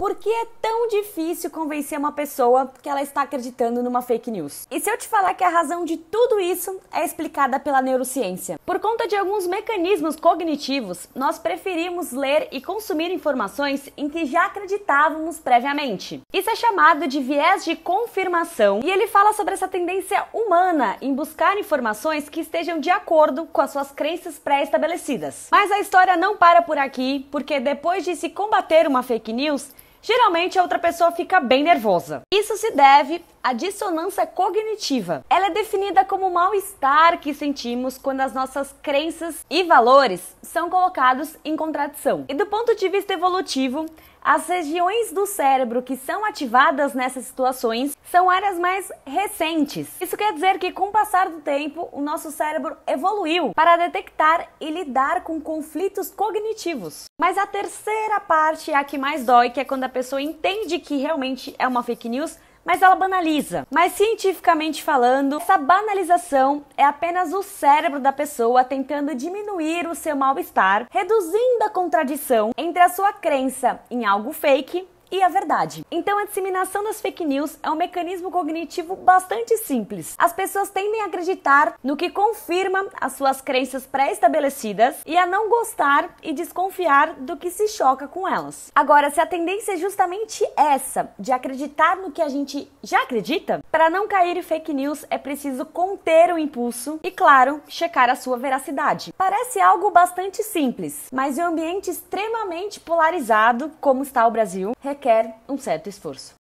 Por que é tão difícil convencer uma pessoa que ela está acreditando numa fake news? E se eu te falar que a razão de tudo isso é explicada pela neurociência? Por conta de alguns mecanismos cognitivos, nós preferimos ler e consumir informações em que já acreditávamos previamente. Isso é chamado de viés de confirmação e ele fala sobre essa tendência humana em buscar informações que estejam de acordo com as suas crenças pré-estabelecidas. Mas a história não para por aqui, porque depois de se combater uma fake news, geralmente a outra pessoa fica bem nervosa. Isso se deve a dissonância cognitiva. Ela é definida como o mal-estar que sentimos quando as nossas crenças e valores são colocados em contradição. E do ponto de vista evolutivo, as regiões do cérebro que são ativadas nessas situações são áreas mais recentes. Isso quer dizer que, com o passar do tempo, o nosso cérebro evoluiu para detectar e lidar com conflitos cognitivos. Mas a terceira parte é a que mais dói, que é quando a pessoa entende que realmente é uma fake news mas ela banaliza. Mas cientificamente falando, essa banalização é apenas o cérebro da pessoa tentando diminuir o seu mal-estar, reduzindo a contradição entre a sua crença em algo fake e a verdade. Então, a disseminação das fake news é um mecanismo cognitivo bastante simples. As pessoas tendem a acreditar no que confirma as suas crenças pré-estabelecidas e a não gostar e desconfiar do que se choca com elas. Agora, se a tendência é justamente essa, de acreditar no que a gente já acredita, para não cair em fake news é preciso conter o impulso e, claro, checar a sua veracidade. Parece algo bastante simples, mas em um ambiente extremamente polarizado, como está o Brasil, requer um certo esforço.